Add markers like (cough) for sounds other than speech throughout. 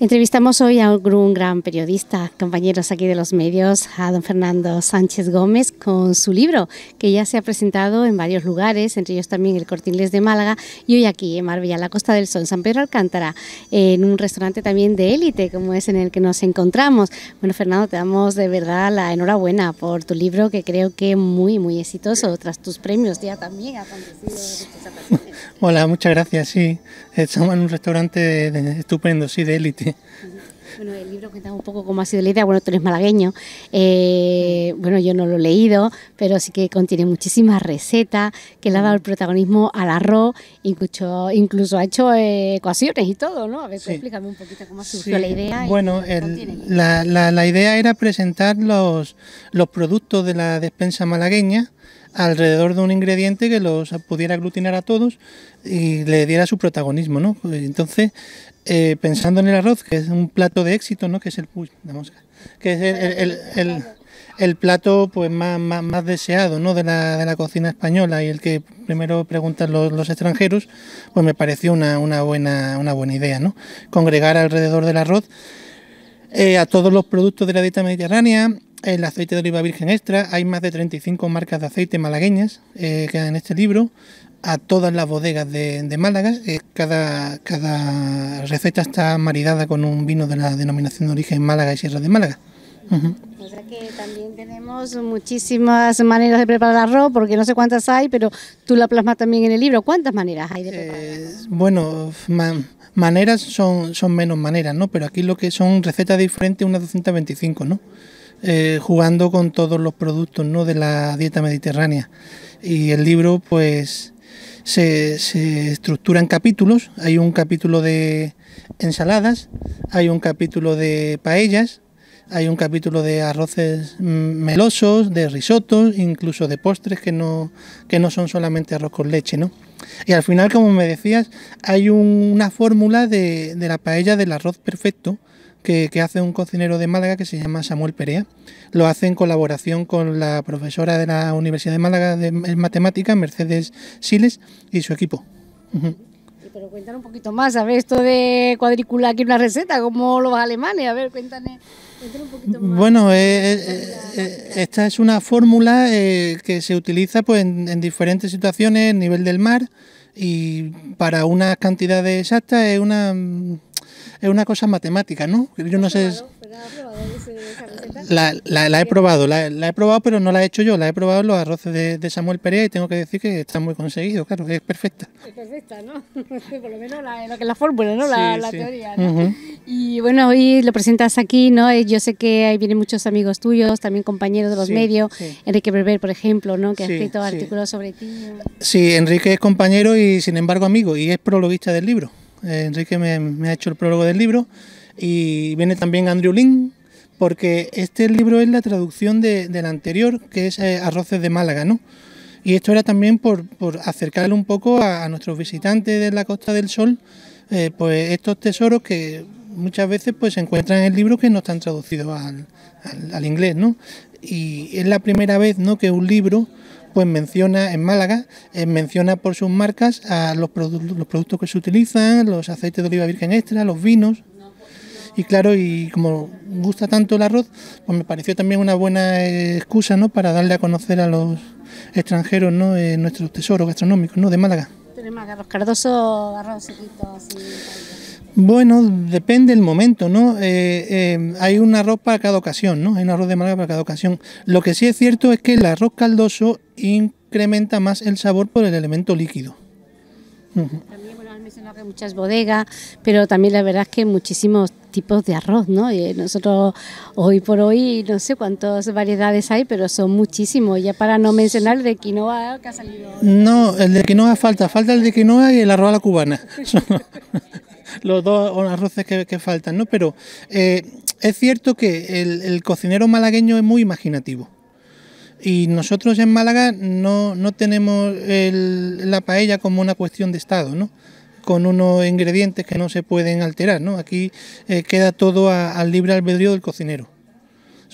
Entrevistamos hoy a un gran periodista, compañeros aquí de los medios, a don Fernando Sánchez Gómez, con su libro, que ya se ha presentado en varios lugares, entre ellos también el Cortinles de Málaga, y hoy aquí en Marbella, la Costa del Sol, San Pedro Alcántara, en un restaurante también de élite, como es en el que nos encontramos. Bueno, Fernando, te damos de verdad la enhorabuena por tu libro, que creo que muy, muy exitoso, tras tus premios ya también acontecido. (laughs) Hola, muchas gracias, sí. Estamos eh, en un restaurante estupendo, sí, de élite. Bueno, el libro cuenta un poco cómo ha sido la idea. Bueno, tú eres malagueño. Eh, bueno, yo no lo he leído, pero sí que contiene muchísimas recetas que le ha dado el protagonismo al arroz. Incluso, incluso ha hecho eh, ecuaciones y todo, ¿no? A ver, explícame un poquito cómo ha surgido la idea. Bueno, la, idea era presentar los, los productos de la despensa malagueña alrededor de un ingrediente que los pudiera aglutinar a todos y le diera su protagonismo, ¿no? Entonces, eh, pensando en el arroz, que es un plato de éxito, ¿no? Que es el que es el, plato pues más, deseado, ¿no? De la, cocina española y el que primero preguntan los, extranjeros, pues me pareció una, buena, una buena idea, ¿no? Congregar alrededor del arroz eh, a todos los productos de la dieta mediterránea, el aceite de oliva virgen extra. Hay más de 35 marcas de aceite malagueñas eh, que en este libro a todas las bodegas de, Málaga. Eh, cada, cada receta está maridada con un vino de la denominación de origen Málaga y Sierra de Málaga. O sea que también tenemos muchísimas maneras de preparar arroz, porque no sé cuántas hay, pero tú la plasmas también en el libro. ¿Cuántas maneras hay de preparar eh, bueno, maneras son, son menos maneras, ¿no? Pero aquí lo que son recetas diferentes, unas 225, ¿no? Eh, jugando con todos los productos ¿no? de la dieta mediterránea. Y el libro pues se, estructura en capítulos. Hay un capítulo de ensaladas, hay un capítulo de paellas, hay un capítulo de arroces mm, melosos, de risotos, incluso de postres que no, que no son solamente arroz con leche, Y al final, como me decías, hay una fórmula de, de, la paella del arroz perfecto, que, hace un cocinero de Málaga que se llama Samuel Perea. Lo hace en colaboración con la profesora de la Universidad de Málaga de, matemáticas, Mercedes Siles, y su equipo. Pero cuéntanos un poquito más, a ver, esto de cuadrícula aquí una receta, como los alemanes, a ver, cuéntanos. un poquito más. Bueno, eh, eh, eh, esta es una fórmula que se utiliza pues, en, en diferentes situaciones, nivel del mar, y para unas cantidades exactas es una es una cosa matemática, ¿no? Yo no sé... La, he probado, la, he probado, pero no la he hecho yo, la he probado los arroces de, Samuel Perea y tengo que decir que está muy conseguido, claro, es perfecta. Es perfecta, ¿no? (laughs) Por lo menos la, lo que la fórmula, ¿no? La, teoría. Y bueno, hoy lo presentas aquí, ¿no? Eh, yo sé que ahí vienen muchos amigos tuyos, también compañeros de los medios, Enrique Berber, por ejemplo, ¿no? Que ha escrito artículos sobre ti. Sí, Enrique es compañero y sin embargo amigo y es prologuista del libro. Eh, Enrique me, ha hecho el prólogo del libro. Y viene también Andrew Lin, porque este libro es la traducción de, del anterior, que es eh, Arroces de Málaga, ¿no? Y esto era también por, acercarle un poco a, nuestros visitantes de la Costa del Sol, eh, pues estos tesoros que muchas veces pues se encuentran en el libro... que no están traducidos al, al, al inglés, ¿no? Y es la primera vez, ¿no?, que un libro pues menciona en Málaga, eh, menciona por sus marcas a los, los productos que se utilizan, los aceites de oliva virgen extra, los vinos. Y claro, y como gusta tanto el arroz, pues me pareció también una buena excusa ¿no? para darle a conocer a los extranjeros ¿no? nuestros tesoros gastronómicos ¿no? de Málaga. Tenemos los cardosos, arroz, y... Bueno, depende del momento, ¿no? Eh, eh, hay un arroz para cada ocasión, ¿no? Hay un arroz de malga para cada ocasión. Lo que sí es cierto es que el arroz caldoso incrementa más el sabor por el elemento líquido. También, bueno, han mencionado que hay muchas bodegas, pero también la verdad es que muchísimos tipos de arroz, ¿no? Y eh, nosotros hoy por hoy no sé cuántas variedades hay, pero son muchísimos. Ya para no mencionar el de quinoa que ha salido. No, el de quinoa falta, falta el de quinoa y el arroz a la cubana. (laughs) los dos arroces que, que faltan, ¿no? Pero eh, es cierto que el, cocinero malagueño es muy imaginativo. Y nosotros en Málaga no, no tenemos la paella como una cuestión de Estado, ¿no? con unos ingredientes que no se pueden alterar, Aquí eh, queda todo al libre albedrío del cocinero.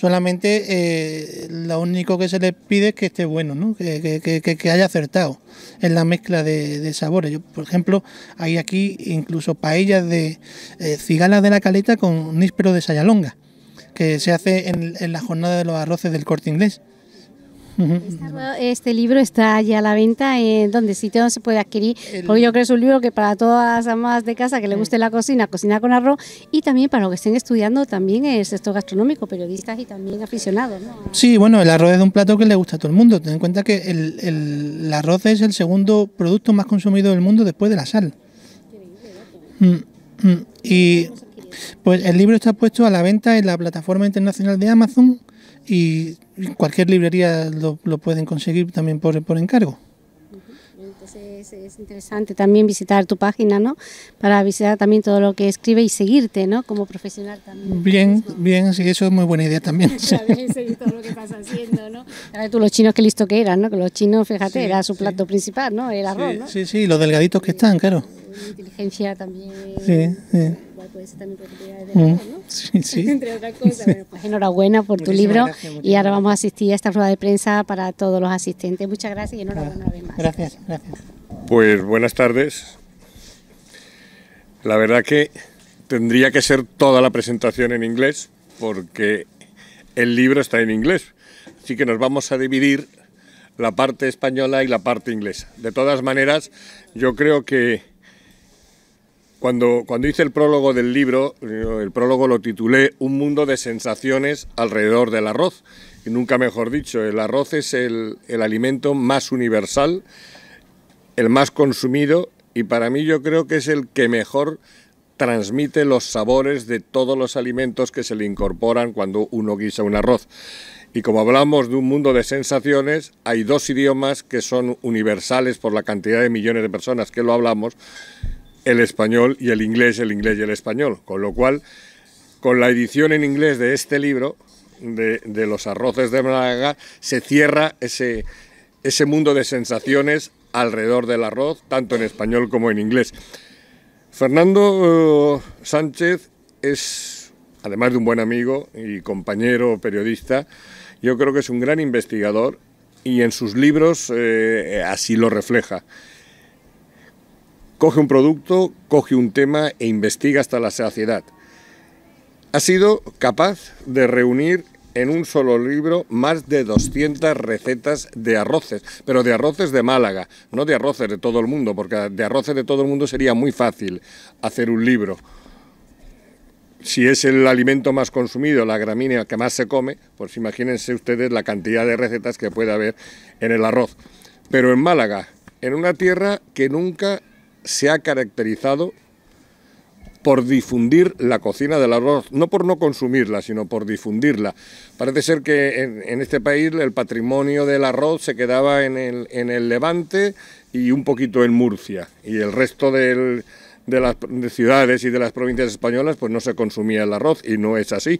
Solamente eh, lo único que se le pide es que esté bueno, ¿no? que, haya acertado en la mezcla de, sabores. por ejemplo, hay aquí incluso paellas de eh, cigalas de la caleta con níspero de sayalonga, que se hace en, en la jornada de los arroces del corte inglés. Este, libro está ya a la venta, en eh, donde sitio se puede adquirir, porque yo creo que es un libro que para todas las amas de casa que le guste la cocina, cocina con arroz, y también para los que estén estudiando también el sector gastronómico, periodistas y también aficionados. Sí, bueno, el arroz es un plato que le gusta a todo el mundo. Ten en cuenta que el, arroz es el segundo producto más consumido del mundo después de la sal. Mm, mm. y pues el libro está puesto a la venta en la plataforma internacional de Amazon y cualquier librería lo, lo pueden conseguir también por, encargo. Entonces es interesante también visitar tu página, ¿no? Para visitar también todo lo que escribes y seguirte, ¿no? Como profesional también. Bien, bien, sí, eso es muy buena idea también. también (laughs) seguir todo lo que haciendo, ¿no? tú los chinos qué listo que eran, ¿no? Que los chinos, fíjate, era su plato principal, ¿no? El arroz, ¿no? Sí, sí, los delgaditos que están, claro. inteligencia también. Sí, sí. Pues de mm. Sí, sí. (laughs) Entre otras cosas. Pues, (laughs) enhorabuena por tu libro y ahora vamos a asistir a esta rueda de prensa para todos los asistentes. Muchas gracias y enhorabuena una vez más. Gracias, gracias. Pues buenas tardes. La verdad que tendría que ser toda la presentación en inglés porque el libro está en inglés. Así que nos vamos a dividir la parte española y la parte inglesa. De todas maneras, yo creo que cuando, hice el prólogo del libro, el prólogo lo titulé Un mundo de sensaciones alrededor del arroz. Y nunca mejor dicho, el arroz es el, el alimento más universal, el más consumido y para mí yo creo que es el que mejor transmite los sabores de todos los alimentos que se le incorporan cuando uno guisa un arroz. Y como hablamos de un mundo de sensaciones, hay dos idiomas que son universales por la cantidad de millones de personas que lo hablamos, el español y el inglés, el inglés y el español. Con lo cual, con la edición en inglés de este libro, de, los arroces de Málaga, se cierra ese, mundo de sensaciones alrededor del arroz, tanto en español como en inglés. Fernando eh, Sánchez es, además de un buen amigo y compañero periodista, yo creo que es un gran investigador y en sus libros eh, así lo refleja. Coge un producto, coge un tema e investiga hasta la saciedad. Ha sido capaz de reunir en un solo libro más de 200 recetas de arroces, pero de arroces de Málaga, no de arroces de todo el mundo, porque de arroces de todo el mundo sería muy fácil hacer un libro. Si es el alimento más consumido, la gramínea que más se come, pues imagínense ustedes la cantidad de recetas que puede haber en el arroz. Pero en Málaga, en una tierra que nunca se ha caracterizado por difundir la cocina del arroz, no por no consumirla, sino por difundirla. Parece ser que en, este país el patrimonio del arroz se quedaba en el, en el Levante y un poquito en Murcia, y el resto del, de las ciudades y de las provincias españolas, pues no se consumía el arroz y no es así.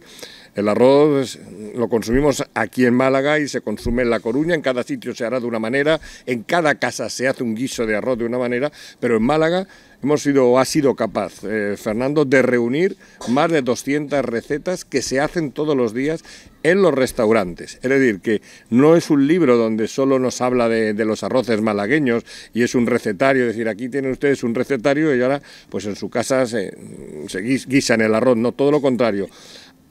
El arroz lo consumimos aquí en Málaga y se consume en La Coruña, en cada sitio se hará de una manera, en cada casa se hace un guiso de arroz de una manera, pero en Málaga hemos sido ha sido capaz eh, Fernando de reunir más de 200 recetas que se hacen todos los días en los restaurantes. Es decir, que no es un libro donde solo nos habla de, los arroces malagueños y es un recetario, es decir, aquí tienen ustedes un recetario y ahora pues en su casa se, guisan el arroz, no todo lo contrario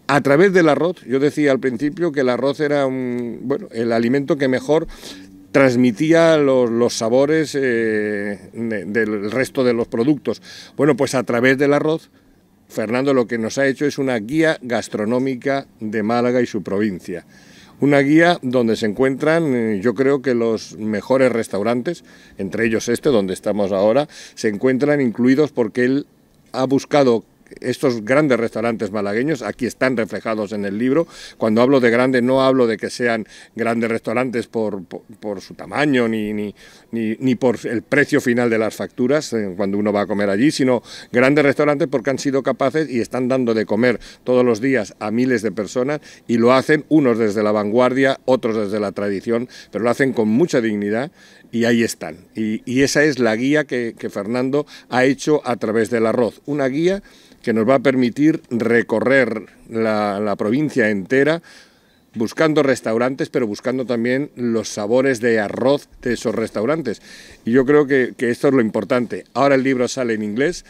a través del arroz. Yo decía al principio que el arroz era un, bueno, el alimento que mejor transmitía los, sabores eh, del resto de los productos. Bueno, pues a través del arroz, Fernando lo que nos ha hecho es una guía gastronómica de Málaga y su provincia. Una guía donde se encuentran, eh, yo creo que los mejores restaurantes, entre ellos este donde estamos ahora, se encuentran incluidos porque él ha buscado estos grandes restaurantes malagueños, aquí están reflejados en el libro. Cuando hablo de grandes no hablo de que sean grandes restaurantes por, su tamaño ni, ni, por el precio final de las facturas eh, cuando uno va a comer allí, sino grandes restaurantes porque han sido capaces y están dando de comer todos los días a miles de personas y lo hacen unos desde la vanguardia, otros desde la tradición, pero lo hacen con mucha dignidad y ahí están. Y, esa es la guía que, Fernando ha hecho a través del arroz, una guía que nos va a permitir recorrer la, provincia entera buscando restaurantes, pero buscando también los sabores de arroz de esos restaurantes. Y yo creo que esto es lo importante. Ahora el libro sale en inglés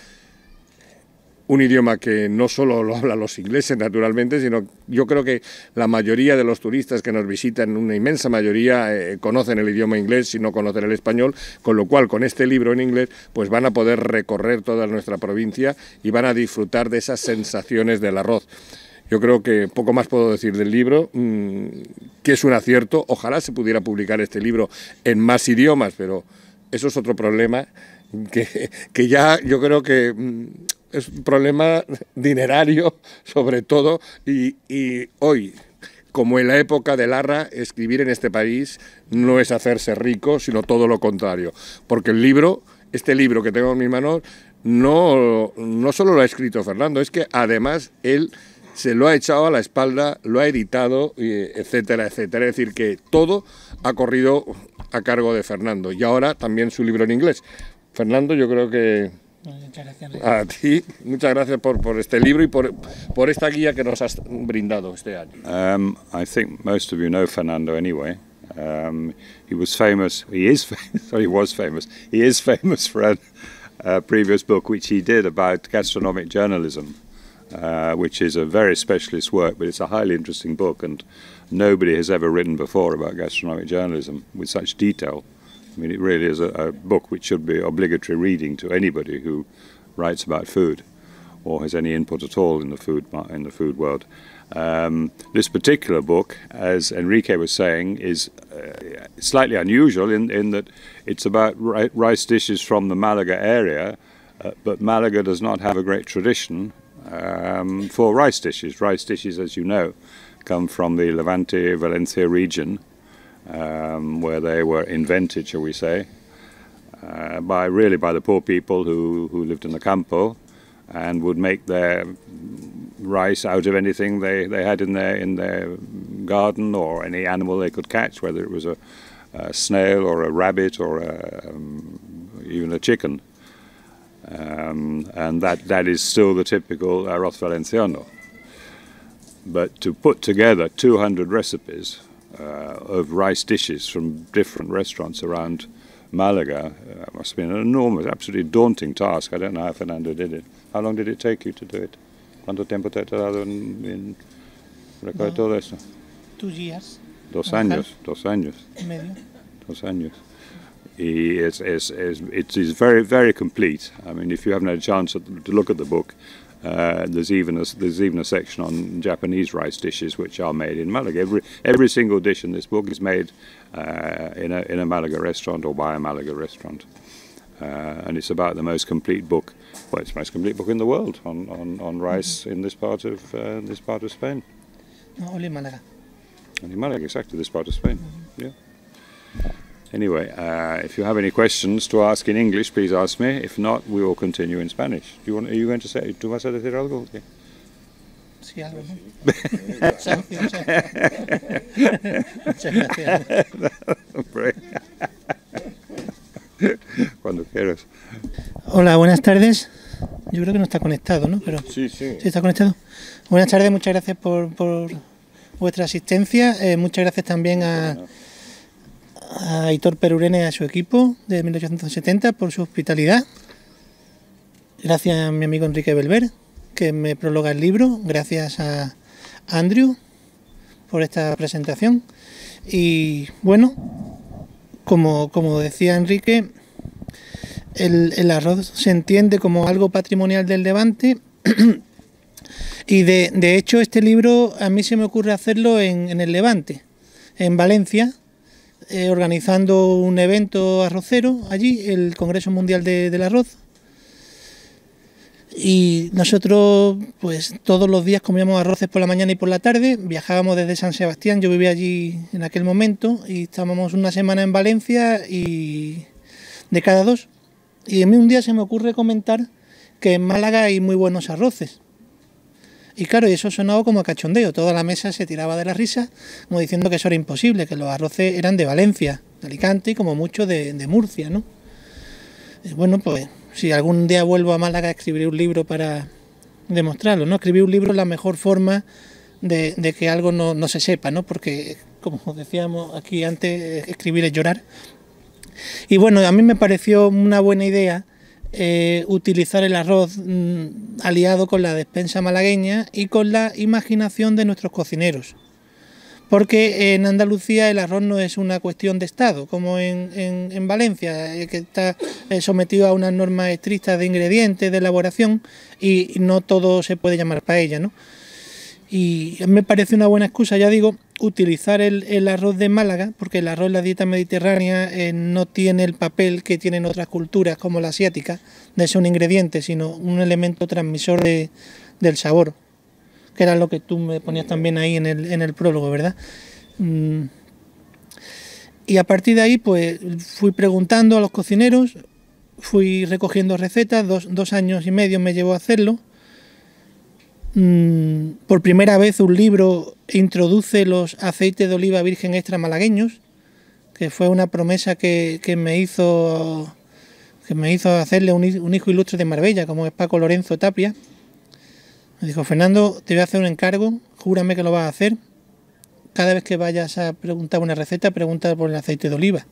un idioma que no solo lo hablan los ingleses, naturalmente, sino yo creo que la mayoría de los turistas que nos visitan, una inmensa mayoría, eh, conocen el idioma inglés, y no conocen el español, con lo cual con este libro en inglés, pues van a poder recorrer toda nuestra provincia y van a disfrutar de esas sensaciones del arroz. Yo creo que poco más puedo decir del libro, mm, que es un acierto. Ojalá se pudiera publicar este libro en más idiomas, pero eso es otro problema. Que, que, ya yo creo que mm, es un problema dinerario (laughs) sobre todo y, hoy como en la época de Larra, escribir en este país no es hacerse rico, sino todo lo contrario. Porque el libro, este libro que tengo en mis manos, no, no solo lo ha escrito Fernando, es que además él se lo ha echado a la espalda, lo ha editado, etcétera, etcétera. Es decir, que todo ha corrido a cargo de Fernando. Y ahora también su libro en inglés. Fernando, yo creo que Muchas gracias. A ti, muchas gracias por, por este libro y por, por esta guía que nos has brindado este año. Um, I think most of you know Fernando anyway. Um, he was famous. He is famous. (laughs) Sorry, he was famous. He is famous for a, a, previous book which he did about gastronomic journalism, uh, which is a very specialist work, but it's a highly interesting book, and nobody has ever written before about gastronomic journalism with such detail. I mean, it really is a, a book which should be obligatory reading to anybody who writes about food or has any input at all in the food in the food world. Um, this particular book, as Enrique was saying, is uh, slightly unusual in, in that it's about rice dishes from the Malaga area, uh, but Malaga does not have a great tradition um, for rice dishes. Rice dishes, as you know, come from the Levante Valencia region um, where they were invented, shall we say, uh, by really by the poor people who, who lived in the campo and would make their rice out of anything they, they had in their in their garden or any animal they could catch, whether it was a, a snail or a rabbit or a, um, even a chicken. Um, and that, that is still the typical arroz uh, valenciano. But to put together 200 recipes uh, of rice dishes from different restaurants around Malaga. Uh, that must have been an enormous, absolutely daunting task. I don't know how Fernando did it. How long did it take you to do it? ¿Cuánto tiempo te ha tardado en, recoger todo eso? Two years. Dos años, dos años. Medio. Dos años. He is, is, is, it is very, very complete. I mean, if you haven't had a chance to look at the book, uh, there's even a, there's even a section on Japanese rice dishes which are made in Malaga. Every every single dish in this book is made uh, in a in a Malaga restaurant or by a Malaga restaurant, uh, and it's about the most complete book. Well, it's the most complete book in the world on, on, on rice mm-hmm. in this part of uh, this part of Spain. only Malaga. Only Malaga, exactly. This part of Spain. Mm -hmm. Yeah. Anyway, uh, if you have any questions to ask in English, please ask me. If not, we will continue in Spanish. Do you want, are you going to say, ¿tú vas a decir algo? Sí, algo, ¿no? Muchas (laughs) gracias. Cuando quieras. Hola, buenas tardes. Yo creo que no está conectado, ¿no? Pero, sí, sí. Sí, está conectado. Buenas tardes, muchas gracias por, por vuestra asistencia. Eh, muchas gracias también a a Hitor Perurene y a su equipo de 1870 por su hospitalidad. Gracias a mi amigo Enrique Belver, que me prologa el libro. Gracias a Andrew por esta presentación. Y bueno, como, decía Enrique, el, arroz se entiende como algo patrimonial del Levante. (clears throat) y de, hecho, este libro a mí se me ocurre hacerlo en, en el Levante, en Valencia eh, organizando un evento arrocero allí, el Congreso Mundial de, del Arroz. Y nosotros, pues todos los días comíamos arroces por la mañana y por la tarde, viajábamos desde San Sebastián, yo vivía allí en aquel momento, y estábamos una semana en Valencia y de cada dos. Y a mí un día se me ocurre comentar que en Málaga hay muy buenos arroces. Y claro, eso sonaba como a cachondeo, toda la mesa se tiraba de la risa, como diciendo que eso era imposible, que los arroces eran de Valencia, de Alicante y como mucho de, Murcia, ¿no? Eh, bueno, pues si algún día vuelvo a Málaga escribiré un libro para demostrarlo, ¿no? Escribir un libro es la mejor forma de, que algo no, no, se sepa, ¿no? Porque, como decíamos aquí antes, escribir es llorar. Y bueno, a mí me pareció una buena idea eh, utilizar el arroz mm, aliado con la despensa malagueña y con la imaginación de nuestros cocineros. Porque en Andalucía el arroz no es una cuestión de Estado, como en, Valencia, eh, que está eh, sometido a unas normas estrictas de ingredientes, de elaboración, y no todo se puede llamar paella. ¿no? Y me parece una buena excusa, ya digo, utilizar el, arroz de Málaga, porque el arroz en la dieta mediterránea eh, no tiene el papel que tienen otras culturas como la asiática, de ser un ingrediente, sino un elemento transmisor de, del sabor, que era lo que tú me ponías también ahí en el, en el prólogo, ¿verdad? Mm. Y a partir de ahí, pues fui preguntando a los cocineros, fui recogiendo recetas, dos, dos años y medio me llevó a hacerlo. Mm, por primera vez un libro introduce los aceites de oliva virgen extra malagueños, que fue una promesa que, me hizo que me hizo hacerle un, hijo ilustre de Marbella, como es Paco Lorenzo Tapia. Me dijo, Fernando, te voy a hacer un encargo, júrame que lo vas a hacer. Cada vez que vayas a preguntar una receta, pregunta por el aceite de oliva.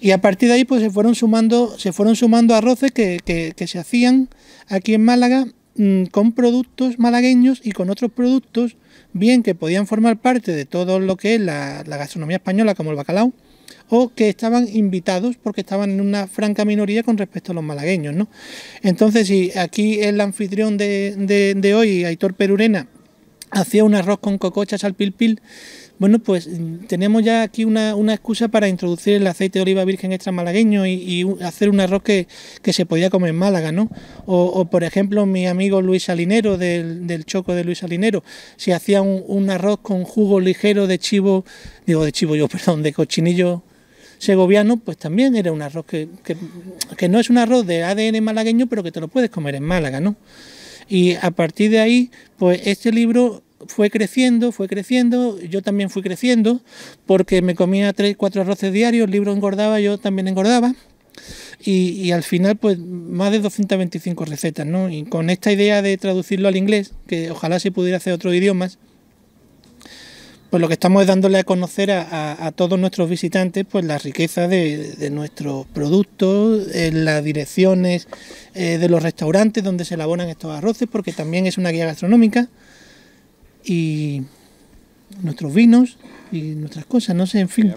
Y a partir de ahí pues se fueron sumando, se fueron sumando arroces que se hacían aquí en Málaga Mm, con productos malagueños y con otros productos, bien que podían formar parte de todo lo que es la, gastronomía española, como el bacalao, o que estaban invitados porque estaban en una franca minoría con respecto a los malagueños. ¿no? Entonces, si aquí el anfitrión de, de hoy, Aitor Perurena, hacía un arroz con cocochas al pil... Bueno, pues mm, tenemos ya aquí una, excusa para introducir el aceite de oliva virgen extra malagueño y, hacer un arroz que, que, se podía comer en Málaga, ¿no? O, por ejemplo, mi amigo Luis Salinero, del, del Choco de Luis Salinero, si hacía un, arroz con jugo ligero de chivo, digo de chivo yo, (laughs) perdón, de cochinillo segoviano, pues también era un arroz que, que no es un arroz de ADN malagueño, pero que te lo puedes comer en Málaga, ¿no? Y a partir de ahí, pues este libro fue creciendo, fue creciendo, yo también fui creciendo, porque me comía tres, cuatro arroces diarios, el libro engordaba, yo también engordaba. Y, al final, pues más de 225 recetas, ¿no? Y con esta idea de traducirlo al inglés, que ojalá se pudiera hacer otro idiomas, pues lo que estamos es dándole a conocer a, todos nuestros visitantes pues la riqueza de, nuestros productos, eh, las direcciones eh, de los restaurantes donde se elaboran estos arroces, porque también es una guía gastronómica, y nuestros vinos y nuestras cosas, no sé, en fin.